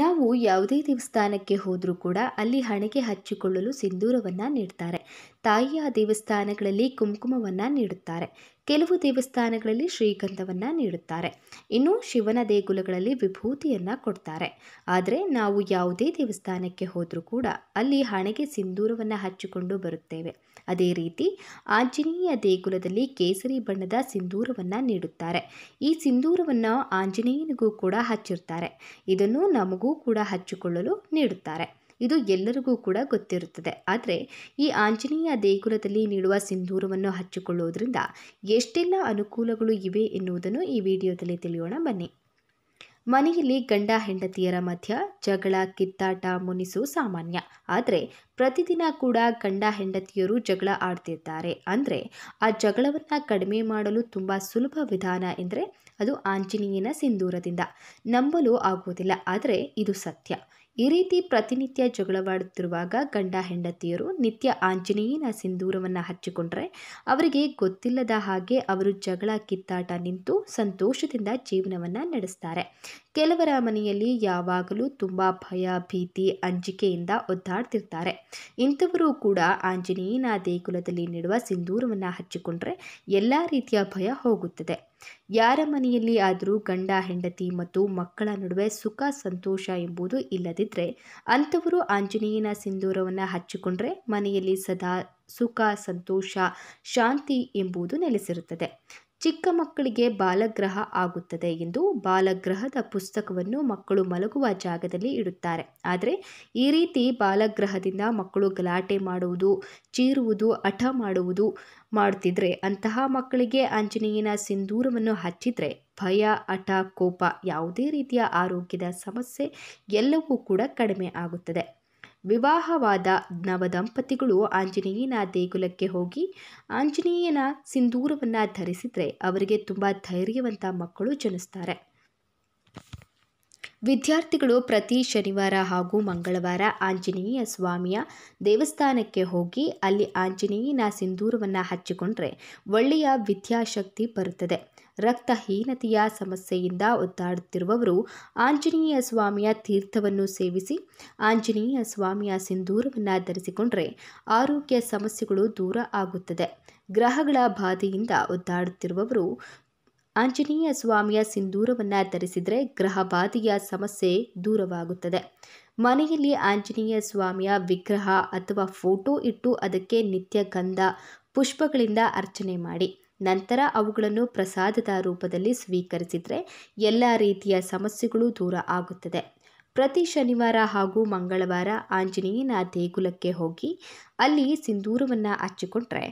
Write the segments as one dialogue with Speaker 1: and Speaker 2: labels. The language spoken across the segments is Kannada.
Speaker 1: ನಾವು ಯಾವುದೇ ದೇವಸ್ಥಾನಕ್ಕೆ ಹೋದರೂ ಕೂಡ ಅಲ್ಲಿ ಹಣೆಗೆ ಹಚ್ಚಿಕೊಳ್ಳಲು ಸಿಂಧೂರವನ್ನು ನೀಡ್ತಾರೆ ತಾಯಿಯ ದೇವಸ್ಥಾನಗಳಲ್ಲಿ ಕುಂಕುಮವನ್ನು ನೀಡುತ್ತಾರೆ ಕೆಲವು ದೇವಸ್ಥಾನಗಳಲ್ಲಿ ಶ್ರೀಗಂಧವನ್ನು ನೀಡುತ್ತಾರೆ ಇನ್ನು ಶಿವನ ದೇಗುಲಗಳಲ್ಲಿ ವಿಭೂತಿಯನ್ನು ಕೊಡ್ತಾರೆ ಆದರೆ ನಾವು ಯಾವುದೇ ದೇವಸ್ಥಾನಕ್ಕೆ ಹೋದರೂ ಕೂಡ ಅಲ್ಲಿ ಹಣೆಗೆ ಸಿಂಧೂರವನ್ನು ಹಚ್ಚಿಕೊಂಡು ಬರುತ್ತೇವೆ ಅದೇ ರೀತಿ ಆಂಜನೇಯ ದೇಗುಲದಲ್ಲಿ ಕೇಸರಿ ಬಣ್ಣದ ಸಿಂಧೂರವನ್ನು ನೀಡುತ್ತಾರೆ ಈ ಸಿಂಧೂರವನ್ನು ಆಂಜನೇಯನಿಗೂ ಕೂಡ ಹಚ್ಚಿರ್ತಾರೆ ಇದನ್ನು ನಮಗೂ ಕೂಡ ಹಚ್ಚಿಕೊಳ್ಳಲು ನೀಡುತ್ತಾರೆ ಇದು ಎಲ್ಲರಿಗೂ ಕೂಡ ಗೊತ್ತಿರುತ್ತದೆ ಆದರೆ ಈ ಆಂಜನೇಯ ದೇಗುಲದಲ್ಲಿ ನೀಡುವ ಸಿಂಧೂರವನ್ನು ಹಚ್ಚಿಕೊಳ್ಳುವುದರಿಂದ ಎಷ್ಟೆಲ್ಲ ಅನುಕೂಲಗಳು ಇವೆ ಎನ್ನುವುದನ್ನು ಈ ವಿಡಿಯೋದಲ್ಲಿ ತಿಳಿಯೋಣ ಬನ್ನಿ ಮನೆಯಲ್ಲಿ ಗಂಡ ಹೆಂಡತಿಯರ ಮಧ್ಯ ಜಗಳ ಕಿತ್ತಾಟ ಮುನಿಸು ಸಾಮಾನ್ಯ ಆದರೆ ಪ್ರತಿದಿನ ಕೂಡ ಗಂಡ ಹೆಂಡತಿಯರು ಜಗಳ ಆಡ್ತಿದ್ದಾರೆ ಅಂದರೆ ಆ ಜಗಳವನ್ನು ಕಡಿಮೆ ಮಾಡಲು ತುಂಬ ಸುಲಭ ವಿಧಾನ ಎಂದರೆ ಅದು ಆಂಜನೇಯನ ಸಿಂಧೂರದಿಂದ ನಂಬಲು ಆಗುವುದಿಲ್ಲ ಆದರೆ ಇದು ಸತ್ಯ ಈ ರೀತಿ ಪ್ರತಿನಿತ್ಯ ಜಗಳವಾಡುತ್ತಿರುವಾಗ ಗಂಡ ಹೆಂಡತಿಯರು ನಿತ್ಯ ಆಂಜನೇಯನ ಸಿಂಧೂರವನ್ನು ಹಚ್ಚಿಕೊಂಡ್ರೆ ಅವರಿಗೆ ಗೊತ್ತಿಲ್ಲದ ಹಾಗೆ ಅವರು ಜಗಳ ಕಿತ್ತಾಟ ನಿಂತು ಸಂತೋಷದಿಂದ ಜೀವನವನ್ನು ನಡೆಸ್ತಾರೆ ಕೆಲವರ ಮನೆಯಲ್ಲಿ ಯಾವಾಗಲೂ ತುಂಬ ಭಯ ಭೀತಿ ಅಂಜಿಕೆಯಿಂದ ಒದ್ದಾಡ್ತಿರ್ತಾರೆ ಇಂಥವರು ಕೂಡ ಆಂಜನೇಯನ ದೇಗುಲದಲ್ಲಿ ನೀಡುವ ಸಿಂಧೂರವನ್ನು ಹಚ್ಚಿಕೊಂಡ್ರೆ ಎಲ್ಲ ರೀತಿಯ ಭಯ ಹೋಗುತ್ತದೆ ಯಾರ ಮನೆಯಲ್ಲಿ ಆದರೂ ಗಂಡ ಹೆಂಡತಿ ಮತ್ತು ಮಕ್ಕಳ ನಡುವೆ ಸುಖ ಸಂತೋಷ ಎಂಬುದು ಇಲ್ಲದಿದ್ದರೆ ಅಂಥವರು ಆಂಜನೇಯನ ಸಿಂಧೂರವನ್ನು ಹಚ್ಚಿಕೊಂಡ್ರೆ ಮನೆಯಲ್ಲಿ ಸದಾ ಸುಖ ಸಂತೋಷ ಶಾಂತಿ ಎಂಬುದು ನೆಲೆಸಿರುತ್ತದೆ ಚಿಕ್ಕ ಮಕ್ಕಳಿಗೆ ಬಾಲಗ್ರಹ ಆಗುತ್ತದೆ ಎಂದು ಬಾಲಗ್ರಹದ ಪುಸ್ತಕವನ್ನು ಮಕ್ಕಳು ಮಲಗುವ ಜಾಗದಲ್ಲಿ ಇಡುತ್ತಾರೆ ಆದರೆ ಈ ರೀತಿ ಬಾಲಗ್ರಹದಿಂದ ಮಕ್ಕಳು ಗಲಾಟೆ ಮಾಡುವುದು ಚೀರುವುದು ಹಠ ಮಾಡುವುದು ಮಾಡುತ್ತಿದ್ರೆ ಅಂತಹ ಮಕ್ಕಳಿಗೆ ಆಂಜನೇಯನ ಸಿಂಧೂರವನ್ನು ಹಚ್ಚಿದರೆ ಭಯ ಹಠ ಕೋಪ ಯಾವುದೇ ರೀತಿಯ ಆರೋಗ್ಯದ ಸಮಸ್ಯೆ ಎಲ್ಲವೂ ಕೂಡ ಕಡಿಮೆ ಆಗುತ್ತದೆ ವಿವಾಹವಾದ ನವದಂಪತಿಗಳು ಆಂಜನೇಯನ ದೇಗುಲಕ್ಕೆ ಹೋಗಿ ಆಂಜನೇಯನ ಸಿಂಧೂರವನ್ನು ಧರಿಸಿದರೆ ಅವರಿಗೆ ತುಂಬ ಧೈರ್ಯವಂತ ಮಕ್ಕಳು ಜನಿಸ್ತಾರೆ ವಿದ್ಯಾರ್ಥಿಗಳು ಪ್ರತಿ ಶನಿವಾರ ಹಾಗೂ ಮಂಗಳವಾರ ಆಂಜನೇಯ ಸ್ವಾಮಿಯ ದೇವಸ್ಥಾನಕ್ಕೆ ಹೋಗಿ ಅಲ್ಲಿ ಆಂಜನೇಯನ ಸಿಂಧೂರವನ್ನು ಹಚ್ಚಿಕೊಂಡ್ರೆ ಒಳ್ಳೆಯ ವಿದ್ಯಾಶಕ್ತಿ ಬರುತ್ತದೆ ರಕ್ತಹೀನತೆಯ ಸಮಸ್ಯೆಯಿಂದ ಒದ್ದಾಡುತ್ತಿರುವವರು ಆಂಜನೇಯ ಸ್ವಾಮಿಯ ತೀರ್ಥವನ್ನು ಸೇವಿಸಿ ಆಂಜನೇಯ ಸ್ವಾಮಿಯ ಸಿಂಧೂರವನ್ನು ಧರಿಸಿಕೊಂಡರೆ ಆರೋಗ್ಯ ಸಮಸ್ಯೆಗಳು ದೂರ ಆಗುತ್ತದೆ ಗ್ರಹಗಳ ಬಾಧೆಯಿಂದ ಒದ್ದಾಡುತ್ತಿರುವವರು ಆಂಜನೇಯ ಸ್ವಾಮಿಯ ಸಿಂಧೂರವನ್ನು ಧರಿಸಿದರೆ ಗ್ರಹ ಬಾಧೆಯ ಸಮಸ್ಯೆ ದೂರವಾಗುತ್ತದೆ ಮನೆಯಲ್ಲಿ ಆಂಜನೇಯ ಸ್ವಾಮಿಯ ವಿಗ್ರಹ ಅಥವಾ ಫೋಟೋ ಇಟ್ಟು ಅದಕ್ಕೆ ನಿತ್ಯ ಗಂಧ ಪುಷ್ಪಗಳಿಂದ ಅರ್ಚನೆ ಮಾಡಿ ನಂತರ ಅವುಗಳನ್ನು ಪ್ರಸಾದದ ರೂಪದಲ್ಲಿ ಸ್ವೀಕರಿಸಿದರೆ ಎಲ್ಲ ರೀತಿಯ ಸಮಸ್ಯೆಗಳು ದೂರ ಆಗುತ್ತದೆ ಪ್ರತಿ ಶನಿವಾರ ಹಾಗೂ ಮಂಗಳವಾರ ಆಂಜನೇಯನ ದೇಗುಲಕ್ಕೆ ಹೋಗಿ ಅಲ್ಲಿ ಸಿಂಧೂರವನ್ನು ಹಚ್ಚಿಕೊಂಡ್ರೆ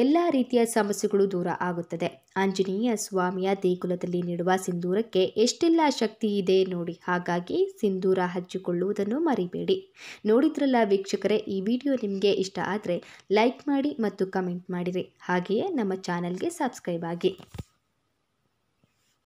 Speaker 1: ಎಲ್ಲ ರೀತಿಯ ಸಮಸ್ಯೆಗಳು ದೂರ ಆಗುತ್ತದೆ ಆಂಜನೇಯ ಸ್ವಾಮಿಯ ದೇಗುಲದಲ್ಲಿ ನೀಡುವ ಸಿಂಧೂರಕ್ಕೆ ಎಷ್ಟೆಲ್ಲ ಶಕ್ತಿ ಇದೆ ನೋಡಿ ಹಾಗಾಗಿ ಸಿಂಧೂರ ಹಚ್ಚಿಕೊಳ್ಳುವುದನ್ನು ಮರಿಬೇಡಿ ನೋಡಿದ್ರಲ್ಲ ವೀಕ್ಷಕರೇ ಈ ವಿಡಿಯೋ ನಿಮಗೆ ಇಷ್ಟ ಆದರೆ ಲೈಕ್ ಮಾಡಿ ಮತ್ತು ಕಮೆಂಟ್ ಮಾಡಿರಿ ಹಾಗೆಯೇ ನಮ್ಮ ಚಾನಲ್ಗೆ ಸಬ್ಸ್ಕ್ರೈಬ್ ಆಗಿ